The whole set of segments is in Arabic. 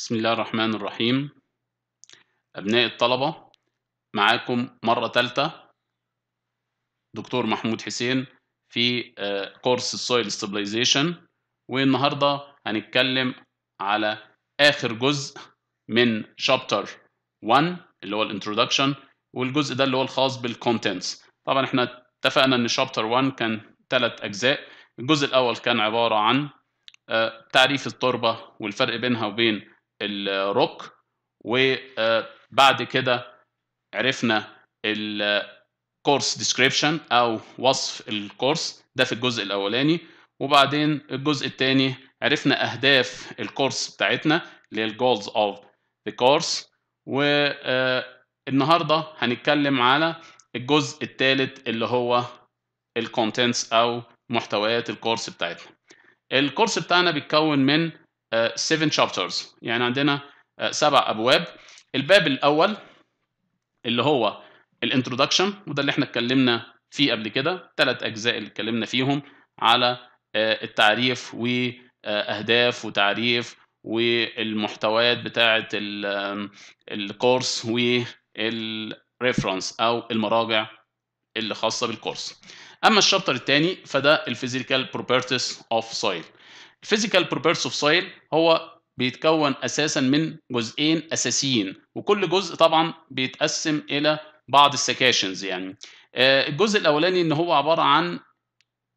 بسم الله الرحمن الرحيم أبناء الطلبة معاكم مرة تالتة دكتور محمود حسين في كورس السويل ستابلايزيشن والنهاردة هنتكلم على آخر جزء من شابتر 1 اللي هو الانترودكشن والجزء ده اللي هو الخاص بالكونتنتس طبعا احنا اتفقنا ان شابتر 1 كان ثلاث أجزاء الجزء الأول كان عبارة عن آه، تعريف التربة والفرق بينها وبين الروك وبعد كده عرفنا الكورس ديسكريبشن او وصف الكورس ده في الجزء الاولاني وبعدين الجزء الثاني عرفنا اهداف الكورس بتاعتنا اللي هي الجولز اوف ذا كورس والنهارده هنتكلم على الجزء الثالث اللي هو الكونتنتس او محتويات الكورس بتاعتنا الكورس بتاعنا بيتكون من 7 آه، chapters يعني عندنا آه، سبع ابواب الباب الاول اللي هو الانترودكشن وده اللي احنا اتكلمنا فيه قبل كده ثلاث اجزاء اللي اتكلمنا فيهم على آه، التعريف واهداف وتعريف والمحتويات بتاعه الكورس والريفرنس او المراجع اللي خاصه بالكورس اما الشابتر الثاني فده الفيزيكال بروبرتيز اوف سويل الفيزيكال بروبيرس اوف سويل هو بيتكون اساسا من جزئين اساسيين وكل جزء طبعا بيتقسم الى بعض السكاشنز يعني آه، الجزء الاولاني ان هو عباره عن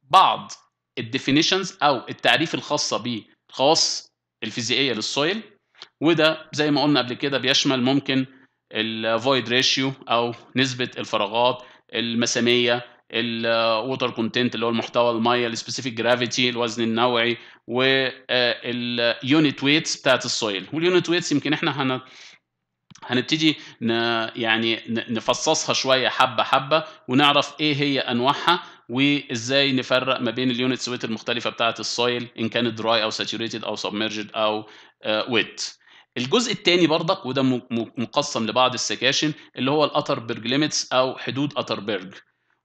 بعض الديفينيشنز او التعريف الخاصه بالخواص الفيزيائيه للسويل وده زي ما قلنا قبل كده بيشمل ممكن الفويد ريشيو او نسبه الفراغات المساميه الووتر كونتنت اللي هو المحتوى الميه السبيسيفيك جرافيتي الوزن النوعي واليونت آه، ويتس آه، بتاعت السويل واليونت ويتس يمكن احنا هن... هنبتدي ن... يعني نفصصها شويه حبه حبه ونعرف ايه هي انواعها وازاي نفرق ما بين اليونت ويت المختلفه بتاعه السويل ان كانت دراي او ساتوريتد او سبمرجد او ويت آه، الجزء الثاني برضك وده مقسم لبعض السكاشن اللي هو الاتر بيرج ليميتس او حدود اتر بيرج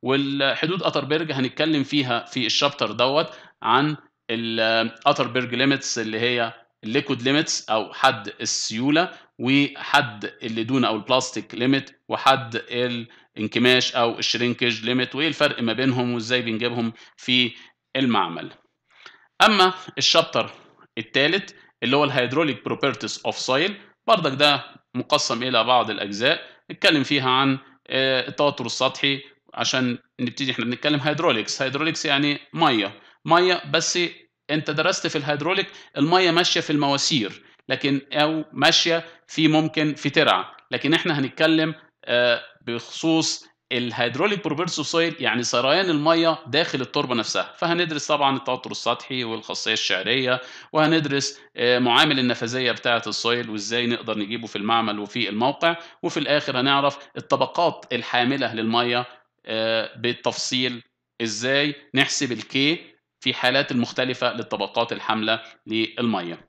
والحدود اتربرج هنتكلم فيها في الشابتر دوت عن الاتربرج ليميتس اللي هي الليكويد ليميتس او حد السيوله وحد اللي دون او البلاستيك ليميت وحد الانكماش او الشرينكج ليميت وايه الفرق ما بينهم وازاي بنجيبهم في المعمل اما الشابتر الثالث اللي هو الهيدروليك بروبرتيز اوف سويل بردك ده مقسم الى بعض الاجزاء اتكلم فيها عن آه، التوتر السطحي عشان نبتدي احنا بنتكلم هيدروليكس هيدروليكس يعني ميه ميه بس انت درست في الهيدروليك الميه ماشيه في المواسير لكن او ماشيه في ممكن في ترعه لكن احنا هنتكلم آه، بخصوص الهيدروليك بروبرتس سويل يعني سريان الميه داخل التربه نفسها فهندرس طبعا التوتر السطحي والخاصيه الشعريه وهندرس آه، معامل النفاذيه بتاعه السويل وازاي نقدر نجيبه في المعمل وفي الموقع وفي الاخر هنعرف الطبقات الحامله للميه آه، بالتفصيل ازاي نحسب الكي في حالات المختلفة للطبقات الحاملة للمية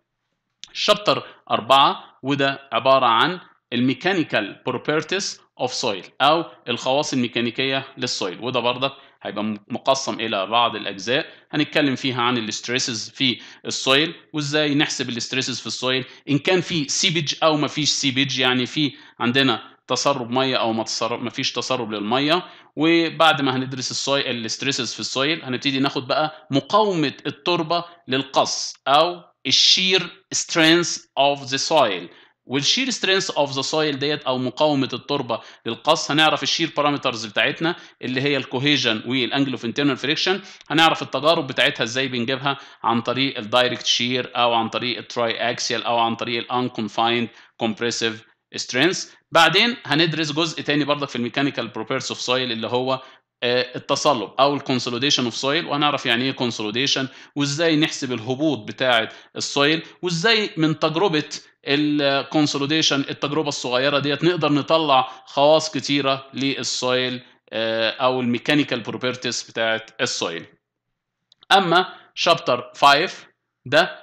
الشابتر أربعة وده عبارة عن الميكانيكال بروبرتيز اوف سويل او الخواص الميكانيكيه للسويل وده برضك هيبقى مقسم الى بعض الاجزاء هنتكلم فيها عن الاستريسز في السويل وازاي نحسب الاستريسز في السويل ان كان في سيبج او ما فيش سيبج يعني في عندنا تسرب ميه او ما تسرب مفيش تسرب للميه وبعد ما هندرس السوي الستريسز في السويل هنبتدي ناخد بقى مقاومه التربه للقص او الشير سترينث اوف ذا سويل والشير سترينث اوف ذا سويل ديت او مقاومه التربه للقص هنعرف الشير بارامترز بتاعتنا اللي هي الكوهيجن والانجل اوف انترنال فريكشن هنعرف التجارب بتاعتها ازاي بنجيبها عن طريق الدايركت شير او عن طريق التراي اكسيال او عن طريق الانكونفايند كومبريسيف سترينث بعدين هندرس جزء تاني برضك في الميكانيكال بروبيرس اوف سويل اللي هو آه، التصلب او الكونسوليديشن اوف سويل وهنعرف يعني ايه كونسوليديشن وازاي نحسب الهبوط بتاع السويل وازاي من تجربه الكونسوليديشن التجربه الصغيره ديت نقدر نطلع خواص كتيره للسويل آه، او الميكانيكال بروبرتيز بتاعه السويل اما شابتر 5 ده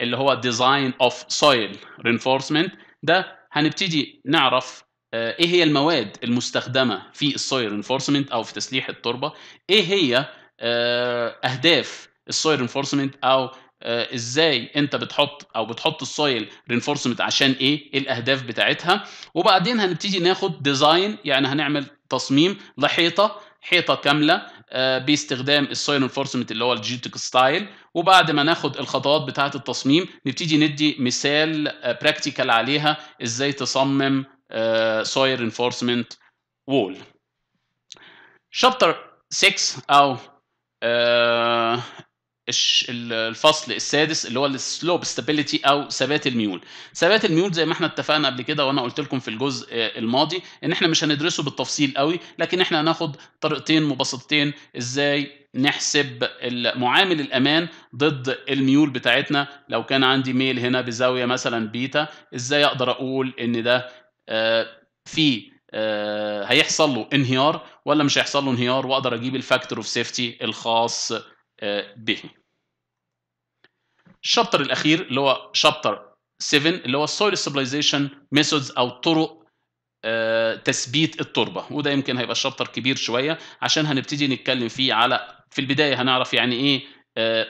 اللي هو ديزاين اوف سويل رينفورسمنت ده هنبتدي نعرف آه، ايه هي المواد المستخدمه في السويل انفورسمنت او في تسليح التربه ايه هي آه، اهداف السويل انفورسمنت او آه، ازاي انت بتحط او بتحط السويل رينفورسمنت عشان إيه؟, ايه الاهداف بتاعتها وبعدين هنبتدي ناخد ديزاين يعني هنعمل تصميم لحيطه حيطه كامله آه، باستخدام الساين انفورسمنت اللي هو الجيوتك ستايل وبعد ما ناخد الخطوات بتاعه التصميم نبتدي ندي مثال براكتيكال آه، عليها ازاي تصمم ساير انفورسمنت وول شابتر 6 او آه، الفصل السادس اللي هو السلوب ستابيليتي او ثبات الميول ثبات الميول زي ما احنا اتفقنا قبل كده وانا قلت لكم في الجزء آه، الماضي ان احنا مش هندرسه بالتفصيل قوي لكن احنا هناخد طريقتين مبسطتين ازاي نحسب معامل الامان ضد الميول بتاعتنا لو كان عندي ميل هنا بزاويه مثلا بيتا ازاي اقدر اقول ان ده آه، في آه، هيحصل له انهيار ولا مش هيحصل له انهيار واقدر اجيب الفاكتور اوف سيفتي الخاص آه، به الشابتر الاخير اللي هو شابتر 7 اللي هو السويل ستابلايزيشن ميثودز او طرق آه، تثبيت التربه وده يمكن هيبقى شابتر كبير شويه عشان هنبتدي نتكلم فيه على في البدايه هنعرف يعني ايه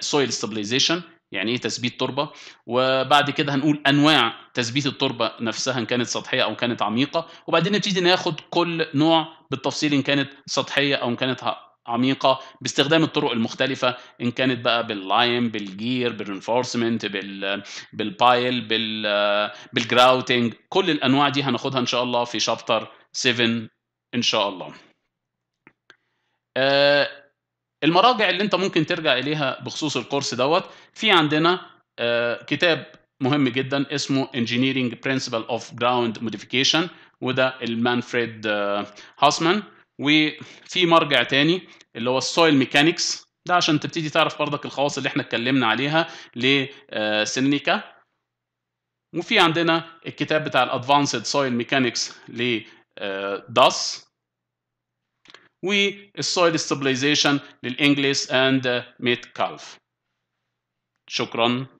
سويل آه، ستابلايزيشن يعني ايه تثبيت تربه وبعد كده هنقول انواع تثبيت التربه نفسها ان كانت سطحيه او كانت عميقه وبعدين نبتدي ناخد كل نوع بالتفصيل ان كانت سطحيه او ان كانت عميقه باستخدام الطرق المختلفه ان كانت بقى باللايم بالجير بالرينفورسمنت بال بالبايل بال بالجراوتنج كل الانواع دي هناخدها ان شاء الله في شابتر 7 ان شاء الله آه، المراجع اللي انت ممكن ترجع اليها بخصوص الكورس دوت في عندنا آه، كتاب مهم جدا اسمه Engineering Principle of Ground Modification وده المانفريد آه، هاسمان وفي مرجع تاني اللي هو السويل ميكانكس ده عشان تبتدي تعرف برضك الخواص اللي احنا اتكلمنا عليها لسينيكا آه، وفي عندنا الكتاب بتاع الادفانسد سويل ميكانكس لداس والسويل ستابلايزيشن للانجليز اند ميت كالف شكرا